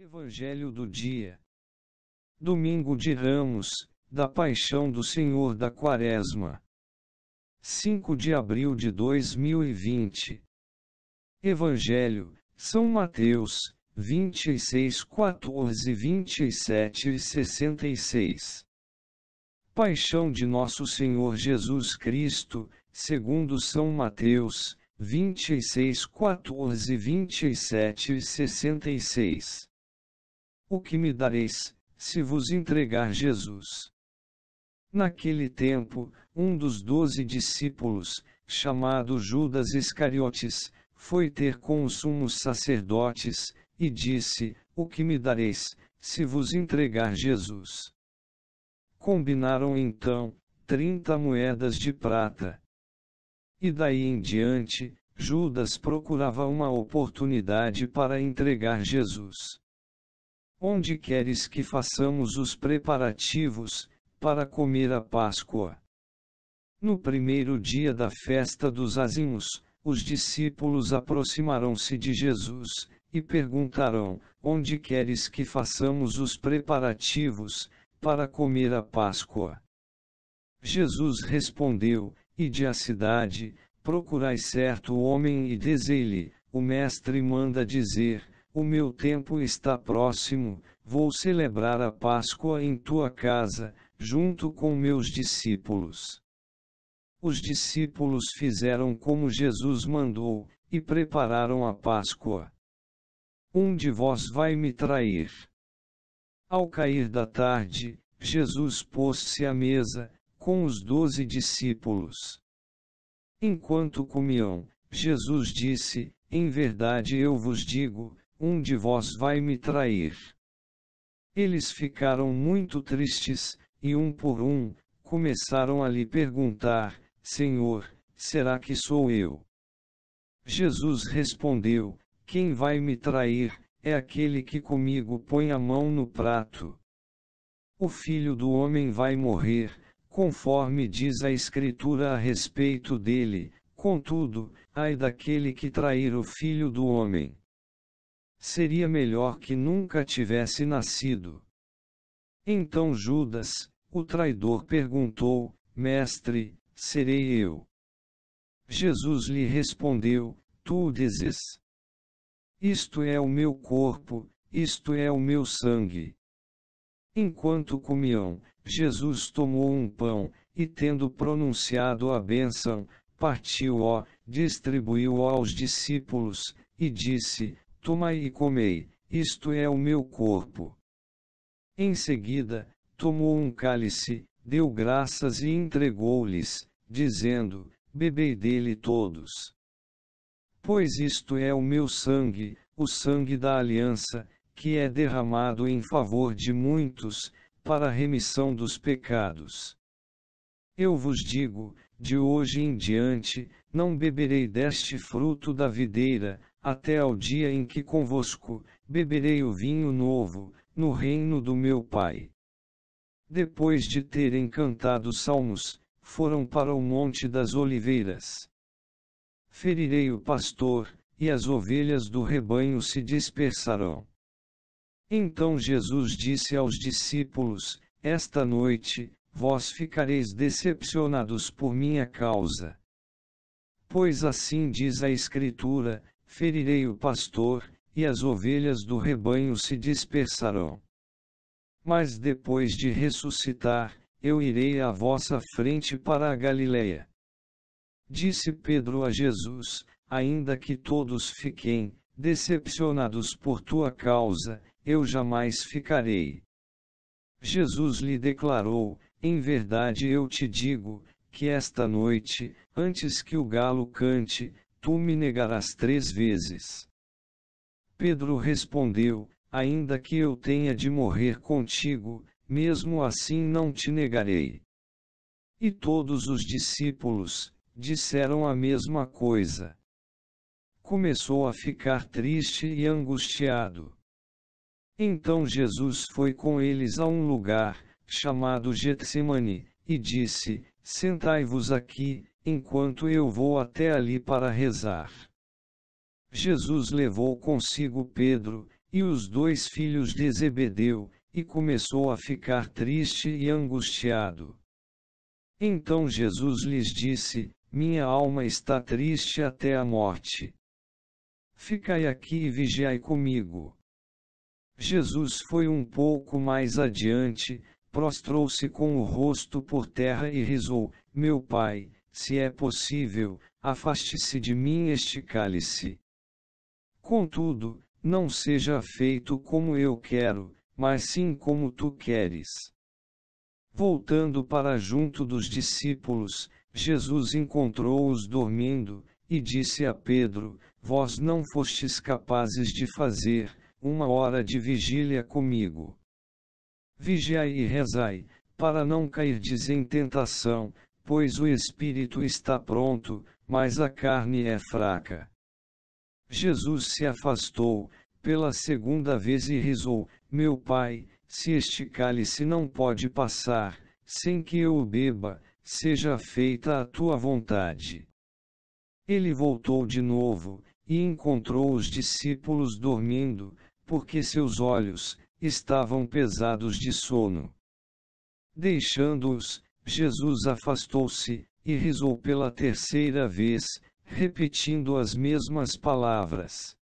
Evangelho do dia. Domingo de Ramos, da Paixão do Senhor da Quaresma. 5 de abril de 2020. Evangelho, São Mateus, 26, 14, 27 e 66. Paixão de Nosso Senhor Jesus Cristo, segundo São Mateus, 26, 14, 27 e 66. O que me dareis, se vos entregar Jesus? Naquele tempo, um dos doze discípulos, chamado Judas Iscariotes, foi ter com os sumos sacerdotes, e disse: O que me dareis, se vos entregar Jesus? Combinaram então, trinta moedas de prata. E daí em diante, Judas procurava uma oportunidade para entregar Jesus. Onde queres que façamos os preparativos, para comer a Páscoa? No primeiro dia da festa dos azimos, os discípulos aproximarão-se de Jesus, e perguntarão: Onde queres que façamos os preparativos, para comer a Páscoa? Jesus respondeu: Ide à cidade, procurai certo homem e dizei-lhe: O Mestre manda dizer o meu tempo está próximo, vou celebrar a Páscoa em tua casa, junto com meus discípulos. Os discípulos fizeram como Jesus mandou, e prepararam a Páscoa. Um de vós vai me trair. Ao cair da tarde, Jesus pôs-se à mesa, com os doze discípulos. Enquanto comiam, Jesus disse: Em verdade eu vos digo, um de vós vai me trair. Eles ficaram muito tristes, e um por um, começaram a lhe perguntar: Senhor, será que sou eu? Jesus respondeu: Quem vai me trair, é aquele que comigo põe a mão no prato. O filho do homem vai morrer, conforme diz a Escritura a respeito dele, contudo, ai daquele que trair o filho do homem seria melhor que nunca tivesse nascido. Então Judas, o traidor, perguntou: Mestre, serei eu? Jesus lhe respondeu: Tu dizes. Isto é o meu corpo, isto é o meu sangue. Enquanto comiam, Jesus tomou um pão, e tendo pronunciado a bênção, partiu-o, distribuiu-o aos discípulos, e disse: Tomai e comei, isto é o meu corpo. Em seguida, tomou um cálice, deu graças e entregou-lhes, dizendo: Bebei dele todos. Pois isto é o meu sangue, o sangue da aliança, que é derramado em favor de muitos, para a remissão dos pecados. Eu vos digo, de hoje em diante, não beberei deste fruto da videira, até ao dia em que convosco beberei o vinho novo, no reino do meu Pai. Depois de terem cantado salmos, foram para o Monte das Oliveiras. Ferirei o pastor, e as ovelhas do rebanho se dispersarão. Então Jesus disse aos discípulos: Esta noite, vós ficareis decepcionados por minha causa. Pois assim diz a Escritura: ferirei o pastor, e as ovelhas do rebanho se dispersarão. Mas depois de ressuscitar, eu irei à vossa frente para a Galileia. Disse Pedro a Jesus: Ainda que todos fiquem decepcionados por tua causa, eu jamais ficarei. Jesus lhe declarou: Em verdade eu te digo, que esta noite, antes que o galo cante, Tu me negarás três vezes. Pedro respondeu: Ainda que eu tenha de morrer contigo, mesmo assim não te negarei. E todos os discípulos disseram a mesma coisa. Começou a ficar triste e angustiado. Então Jesus foi com eles a um lugar, chamado Getsemane, e disse: Sentai-vos aqui, enquanto eu vou até ali para rezar. Jesus levou consigo Pedro, e os dois filhos de Zebedeu, e começou a ficar triste e angustiado. Então Jesus lhes disse: Minha alma está triste até a morte. Ficai aqui e vigiai comigo. Jesus foi um pouco mais adiante, prostrou-se com o rosto por terra e risou: Meu pai, se é possível, afaste-se de mim este cálice. Contudo, não seja feito como eu quero, mas sim como tu queres. Voltando para junto dos discípulos, Jesus encontrou-os dormindo, e disse a Pedro: Vós não fostes capazes de fazer, uma hora de vigília comigo. Vigiai e rezai, para não cairdes em tentação, pois o espírito está pronto, mas a carne é fraca. Jesus se afastou, pela segunda vez e risou: Meu pai, se este cálice não pode passar, sem que eu o beba, seja feita a tua vontade. Ele voltou de novo, e encontrou os discípulos dormindo, porque seus olhos estavam pesados de sono. Deixando-os, Jesus afastou-se, e risou pela terceira vez, repetindo as mesmas palavras.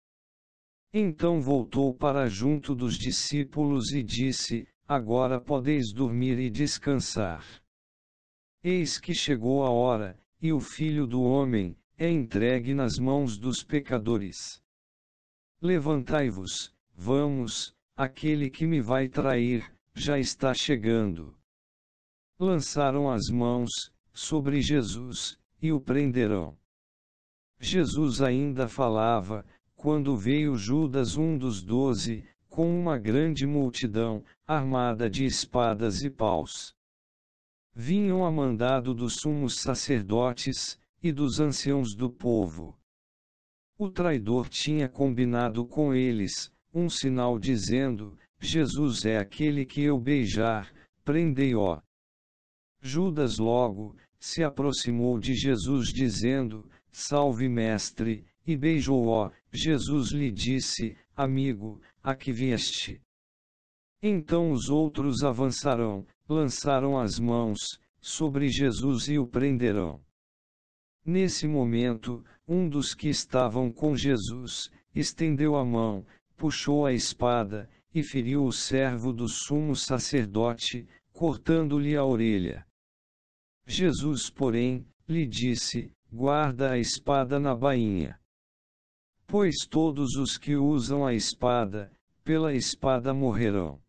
Então voltou para junto dos discípulos e disse: Agora podeis dormir e descansar. Eis que chegou a hora, e o filho do homem é entregue nas mãos dos pecadores. Levantai-vos, vamos, aquele que me vai trair, já está chegando lançaram as mãos sobre Jesus e o prenderão. Jesus ainda falava, quando veio Judas, um dos doze, com uma grande multidão, armada de espadas e paus. Vinham a mandado dos sumos sacerdotes e dos anciãos do povo. O traidor tinha combinado com eles um sinal dizendo: Jesus é aquele que eu beijar, prendei-o. Judas logo se aproximou de Jesus dizendo: Salve, mestre, e beijou-o. Jesus lhe disse: Amigo, a que vieste? Então os outros avançaram, lançaram as mãos sobre Jesus e o prenderão. Nesse momento, um dos que estavam com Jesus estendeu a mão, puxou a espada e feriu o servo do sumo sacerdote, cortando-lhe a orelha. Jesus, porém, lhe disse: Guarda a espada na bainha. Pois todos os que usam a espada, pela espada morrerão.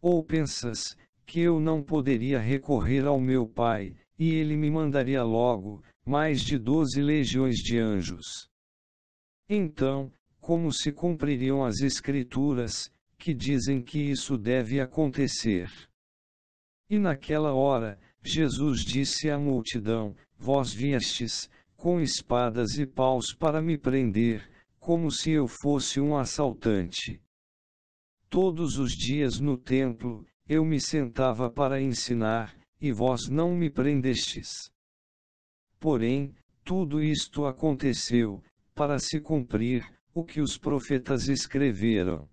Ou pensas que eu não poderia recorrer ao meu Pai, e ele me mandaria logo mais de doze legiões de anjos? Então, como se cumpririam as Escrituras, que dizem que isso deve acontecer? E naquela hora, Jesus disse à multidão: Vós viestes, com espadas e paus para me prender, como se eu fosse um assaltante. Todos os dias no templo, eu me sentava para ensinar, e vós não me prendestes. Porém, tudo isto aconteceu, para se cumprir, o que os profetas escreveram.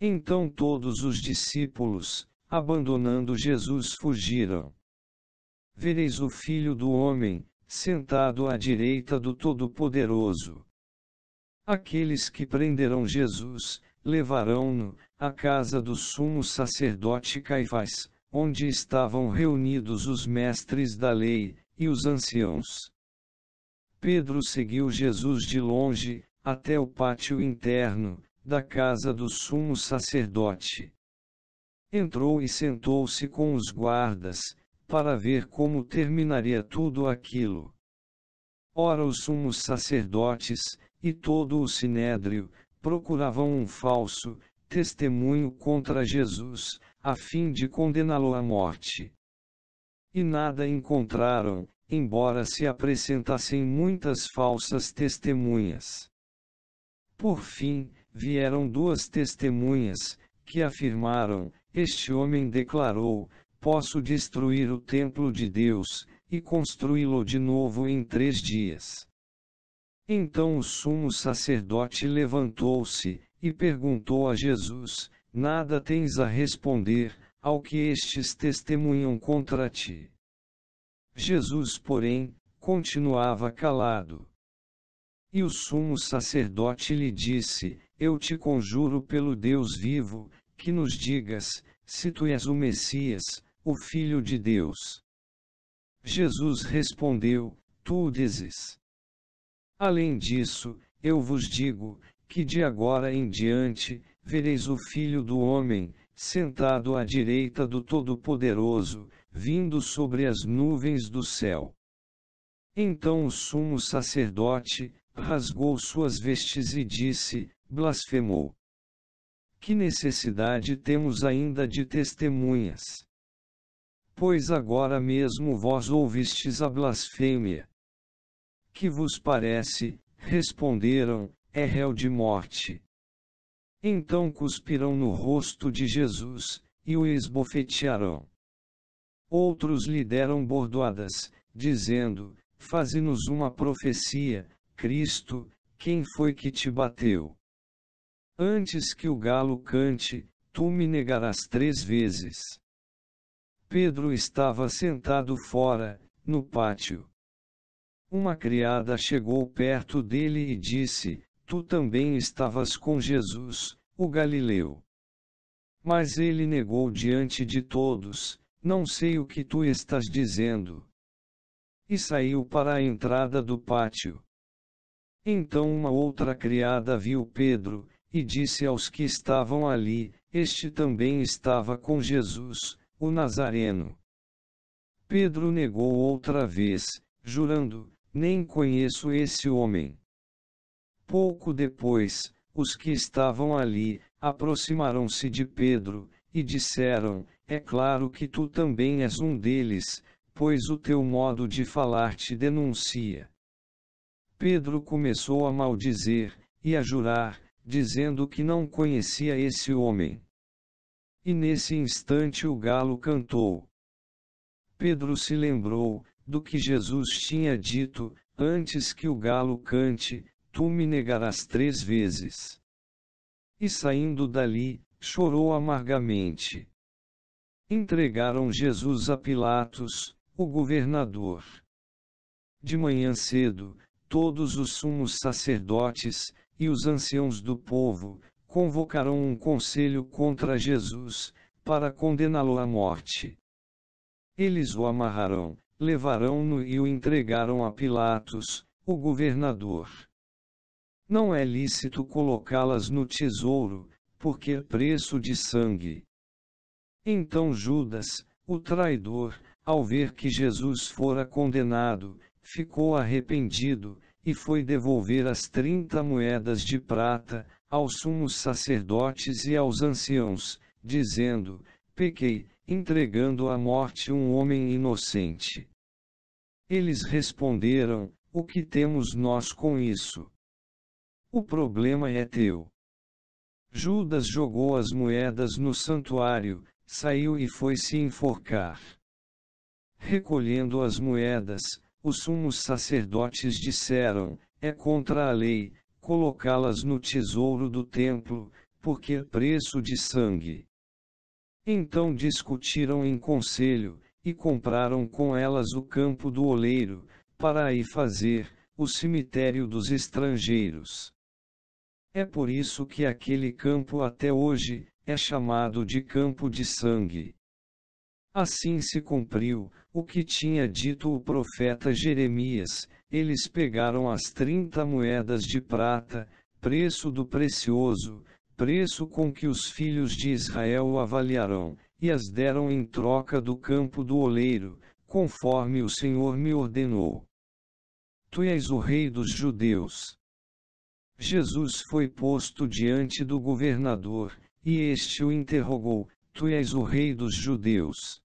Então todos os discípulos, abandonando Jesus, fugiram vereis o Filho do Homem, sentado à direita do Todo-Poderoso. Aqueles que prenderão Jesus, levarão-no à casa do sumo sacerdote Caifás, onde estavam reunidos os mestres da lei e os anciãos. Pedro seguiu Jesus de longe, até o pátio interno, da casa do sumo sacerdote. Entrou e sentou-se com os guardas, para ver como terminaria tudo aquilo. Ora, os sumos sacerdotes, e todo o sinédrio, procuravam um falso testemunho contra Jesus, a fim de condená-lo à morte. E nada encontraram, embora se apresentassem muitas falsas testemunhas. Por fim, vieram duas testemunhas, que afirmaram: Este homem declarou, posso destruir o templo de Deus, e construí-lo de novo em três dias. Então o sumo sacerdote levantou-se, e perguntou a Jesus: Nada tens a responder, ao que estes testemunham contra ti. Jesus, porém, continuava calado. E o sumo sacerdote lhe disse: Eu te conjuro pelo Deus vivo, que nos digas, se tu és o Messias, o Filho de Deus. Jesus respondeu: Tu o dizes. Além disso, eu vos digo, que de agora em diante, vereis o Filho do Homem, sentado à direita do Todo-Poderoso, vindo sobre as nuvens do céu. Então o sumo sacerdote, rasgou suas vestes e disse: blasfemou. Que necessidade temos ainda de testemunhas? Pois agora mesmo vós ouvistes a blasfêmia. Que vos parece? Responderam, é réu de morte. Então cuspirão no rosto de Jesus, e o esbofetearam. Outros lhe deram bordoadas, dizendo: Faze-nos uma profecia, Cristo, quem foi que te bateu? Antes que o galo cante, tu me negarás três vezes. Pedro estava sentado fora, no pátio. Uma criada chegou perto dele e disse: Tu também estavas com Jesus, o Galileu. Mas ele negou diante de todos: Não sei o que tu estás dizendo. E saiu para a entrada do pátio. Então uma outra criada viu Pedro, e disse aos que estavam ali: Este também estava com Jesus, o Nazareno. Pedro negou outra vez, jurando: Nem conheço esse homem. Pouco depois, os que estavam ali aproximaram-se de Pedro e disseram: É claro que tu também és um deles, pois o teu modo de falar te denuncia. Pedro começou a maldizer e a jurar, dizendo que não conhecia esse homem. E nesse instante o galo cantou. Pedro se lembrou do que Jesus tinha dito: Antes que o galo cante, tu me negarás três vezes. E saindo dali, chorou amargamente. Entregaram Jesus a Pilatos, o governador. De manhã cedo, todos os sumos sacerdotes e os anciãos do povo convocarão um conselho contra Jesus, para condená-lo à morte. Eles o amarrarão, levarão-no e o entregaram a Pilatos, o governador. Não é lícito colocá-las no tesouro, porque é preço de sangue. Então Judas, o traidor, ao ver que Jesus fora condenado, ficou arrependido, e foi devolver as trinta moedas de prata, aos sumos sacerdotes e aos anciãos, dizendo: Pequei, entregando à morte um homem inocente. Eles responderam: O que temos nós com isso? O problema é teu. Judas jogou as moedas no santuário, saiu e foi se enforcar. Recolhendo as moedas, os sumos sacerdotes disseram: É contra a lei, colocá-las no tesouro do templo, porque é preço de sangue. Então discutiram em conselho, e compraram com elas o campo do oleiro, para aí fazer, o cemitério dos estrangeiros. É por isso que aquele campo até hoje, é chamado de campo de sangue. Assim se cumpriu o que tinha dito o profeta Jeremias: eles pegaram as trinta moedas de prata, preço do precioso, preço com que os filhos de Israel o avaliarão, e as deram em troca do campo do oleiro, conforme o Senhor me ordenou. Tu és o rei dos judeus. Jesus foi posto diante do governador, e este o interrogou: Tu és o Rei dos Judeus.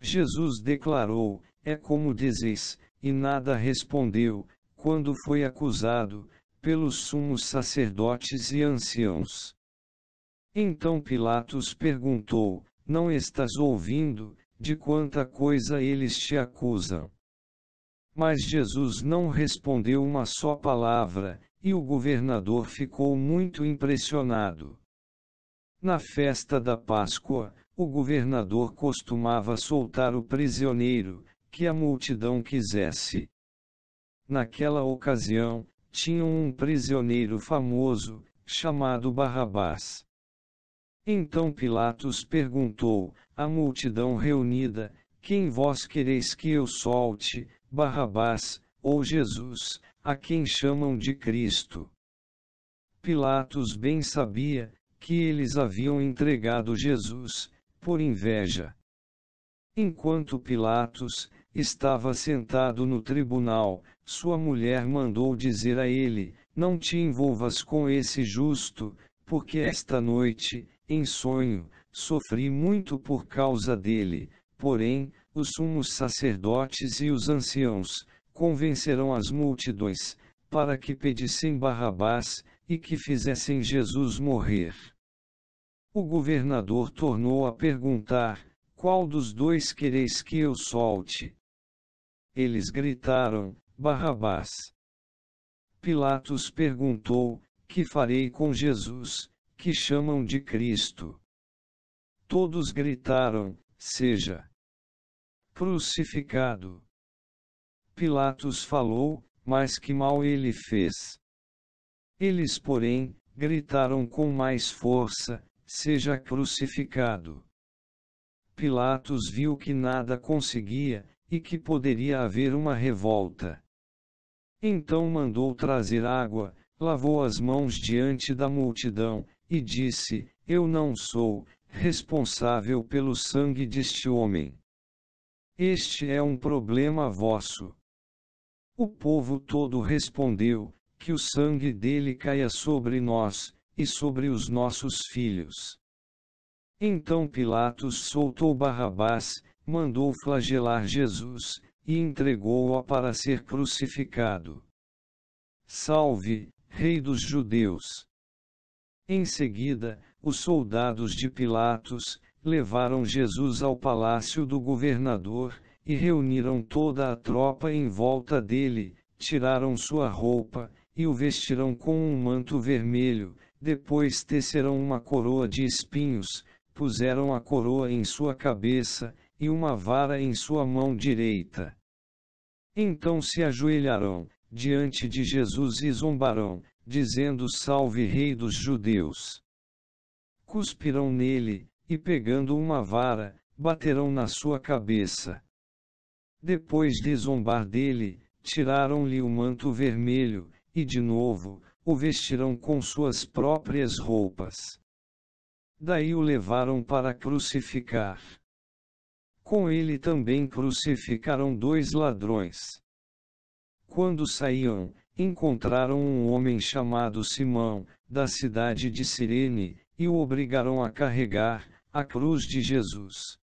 Jesus declarou: É como dizes, e nada respondeu, quando foi acusado, pelos sumos sacerdotes e anciãos. Então Pilatos perguntou: Não estás ouvindo, de quanta coisa eles te acusam? Mas Jesus não respondeu uma só palavra, e o governador ficou muito impressionado. Na festa da Páscoa, o governador costumava soltar o prisioneiro, que a multidão quisesse. Naquela ocasião, tinham um prisioneiro famoso, chamado Barrabás. Então Pilatos perguntou, à multidão reunida, quem vós quereis que eu solte, Barrabás, ou Jesus, a quem chamam de Cristo? Pilatos bem sabia, que eles haviam entregado Jesus, por inveja. Enquanto Pilatos estava sentado no tribunal, sua mulher mandou dizer a ele: Não te envolvas com esse justo, porque esta noite, em sonho, sofri muito por causa dele. Porém, os sumos sacerdotes e os anciãos convencerão as multidões, para que pedissem Barrabás, e que fizessem Jesus morrer. O governador tornou a perguntar: Qual dos dois quereis que eu solte? Eles gritaram: Barrabás. Pilatos perguntou: Que farei com Jesus, que chamam de Cristo? Todos gritaram: Seja crucificado. Pilatos falou, mas que mal ele fez. Eles, porém, gritaram com mais força: Seja crucificado. Pilatos viu que nada conseguia, e que poderia haver uma revolta. Então mandou trazer água, lavou as mãos diante da multidão, e disse: Eu não sou responsável pelo sangue deste homem. Este é um problema vosso. O povo todo respondeu: que o sangue dele caia sobre nós, e sobre os nossos filhos. Então Pilatos soltou Barrabás, mandou flagelar Jesus, e entregou-o para ser crucificado. Salve, Rei dos Judeus! Em seguida, os soldados de Pilatos levaram Jesus ao palácio do governador, e reuniram toda a tropa em volta dele, tiraram sua roupa, e o vestirão com um manto vermelho, depois tecerão uma coroa de espinhos, puseram a coroa em sua cabeça, e uma vara em sua mão direita. Então se ajoelharão, diante de Jesus e zombarão, dizendo: Salve Rei dos Judeus! Cuspirão nele, e pegando uma vara, baterão na sua cabeça. Depois de zombar dele, tiraram-lhe o manto vermelho, e de novo, o vestirão com suas próprias roupas. Daí o levaram para crucificar. Com ele também crucificaram dois ladrões. Quando saíam, encontraram um homem chamado Simão, da cidade de Cirene, e o obrigaram a carregar a cruz de Jesus.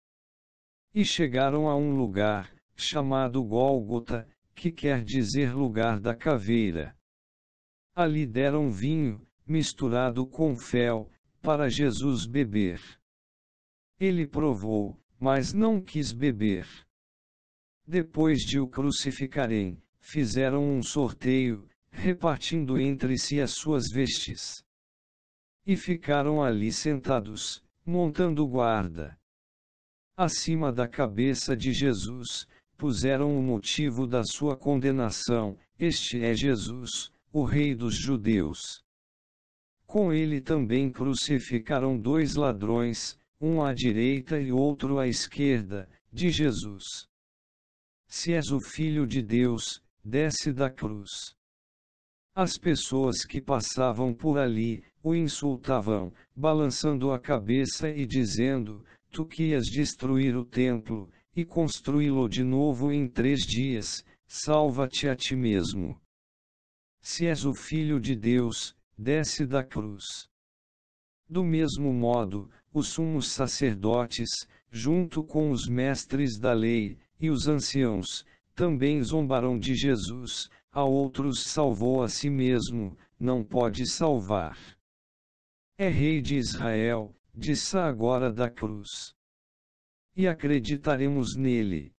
E chegaram a um lugar, chamado Gólgota, que quer dizer lugar da caveira. Ali deram vinho, misturado com fel, para Jesus beber. Ele provou, mas não quis beber. Depois de o crucificarem, fizeram um sorteio, repartindo entre si as suas vestes. E ficaram ali sentados, montando guarda. Acima da cabeça de Jesus, puseram o motivo da sua condenação: Este é Jesus, o rei dos judeus. Com ele também crucificaram dois ladrões, um à direita e outro à esquerda, de Jesus. Se és o filho de Deus, desce da cruz. As pessoas que passavam por ali, o insultavam, balançando a cabeça e dizendo: Tu que ias destruir o templo, e construí-lo de novo em três dias, salva-te a ti mesmo. Se és o Filho de Deus, desce da cruz. Do mesmo modo, os sumos sacerdotes, junto com os mestres da lei, e os anciãos, também zombaram de Jesus, a outros salvou a si mesmo, não pode salvar. É Rei de Israel, desça agora da cruz. E acreditaremos nele.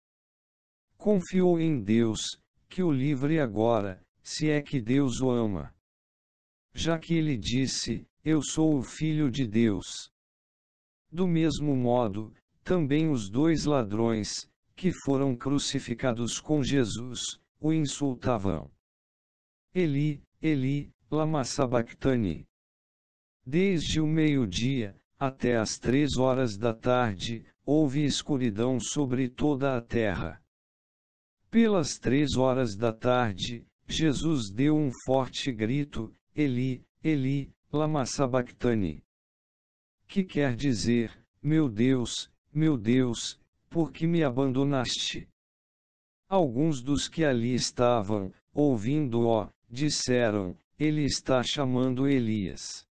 Confiou em Deus, que o livre agora, se é que Deus o ama. Já que ele disse: Eu sou o Filho de Deus. Do mesmo modo, também os dois ladrões, que foram crucificados com Jesus, o insultavam. Eli, Eli, lama sabachthani. Desde o meio-dia, até as três horas da tarde, houve escuridão sobre toda a terra. Pelas três horas da tarde, Jesus deu um forte grito, Eli, Eli, lama sabachthani. Que quer dizer, meu Deus, meu Deus, por que me abandonaste? Alguns dos que ali estavam, ouvindo-o, disseram, ele está chamando Elias.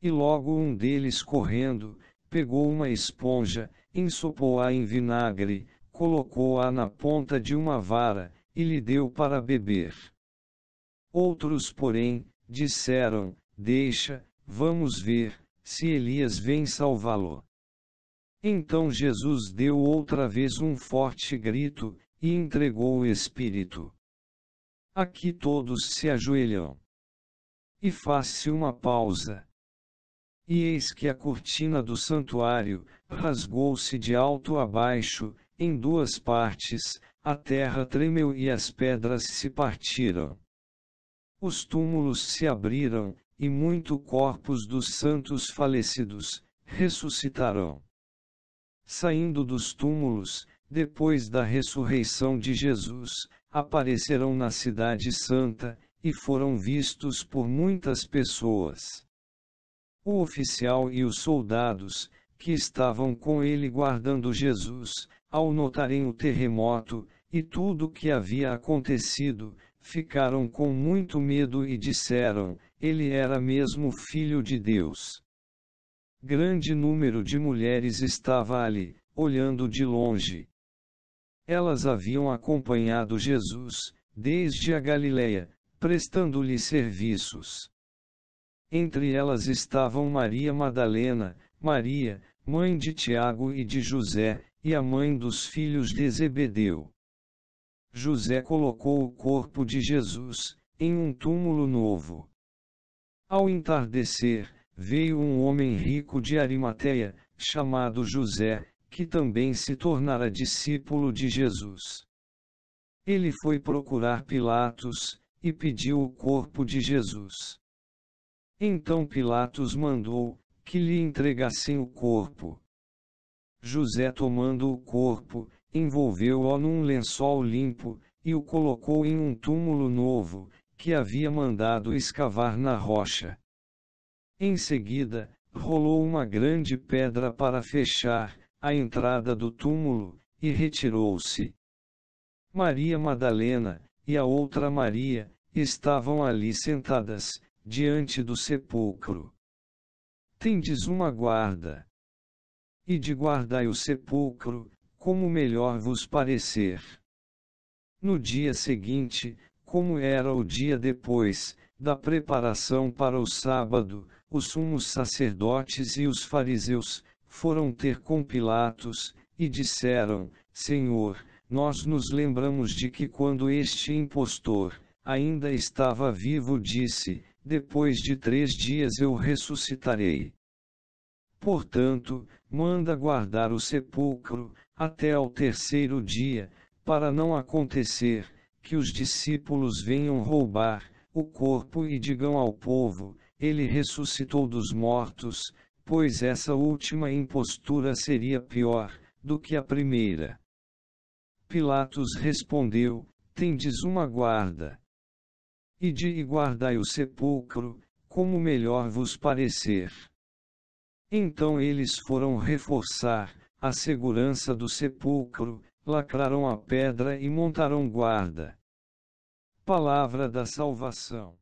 E logo um deles correndo, pegou uma esponja, ensopou-a em vinagre, colocou-a na ponta de uma vara, e lhe deu para beber. Outros, porém, disseram: Deixa, vamos ver, se Elias vem salvá-lo. Então Jesus deu outra vez um forte grito, e entregou o Espírito. Aqui todos se ajoelham. E faz-se uma pausa. E eis que a cortina do santuário rasgou-se de alto a baixo, em duas partes, a terra tremeu e as pedras se partiram. Os túmulos se abriram, e muito corpos dos santos falecidos ressuscitarão. Saindo dos túmulos, depois da ressurreição de Jesus, aparecerão na Cidade Santa, e foram vistos por muitas pessoas. O oficial e os soldados, que estavam com ele guardando Jesus, ao notarem o terremoto, e tudo o que havia acontecido, ficaram com muito medo e disseram: Ele era mesmo filho de Deus. Grande número de mulheres estava ali, olhando de longe. Elas haviam acompanhado Jesus, desde a Galileia, prestando-lhe serviços. Entre elas estavam Maria Madalena, Maria, mãe de Tiago e de José, e a mãe dos filhos de Zebedeu. José colocou o corpo de Jesus em um túmulo novo. Ao entardecer, veio um homem rico de Arimateia, chamado José, que também se tornara discípulo de Jesus. Ele foi procurar Pilatos e pediu o corpo de Jesus. Então Pilatos mandou que lhe entregassem o corpo. José, tomando o corpo, envolveu-o num lençol limpo, e o colocou em um túmulo novo, que havia mandado escavar na rocha. Em seguida, rolou uma grande pedra para fechar a entrada do túmulo, e retirou-se. Maria Madalena e a outra Maria estavam ali sentadas, diante do sepulcro. Tendes uma guarda. E de guardai o sepulcro, como melhor vos parecer. No dia seguinte, como era o dia depois, da preparação para o sábado, os sumos sacerdotes e os fariseus foram ter com Pilatos, e disseram: Senhor, nós nos lembramos de que quando este impostor ainda estava vivo, disse: Depois de três dias eu ressuscitarei. Portanto, manda guardar o sepulcro, até ao terceiro dia, para não acontecer que os discípulos venham roubar o corpo e digam ao povo: Ele ressuscitou dos mortos, pois essa última impostura seria pior do que a primeira. Pilatos respondeu: Tendes uma guarda. Ide e guardai o sepulcro, como melhor vos parecer. Então eles foram reforçar a segurança do sepulcro, lacraram a pedra e montaram guarda. Palavra da Salvação.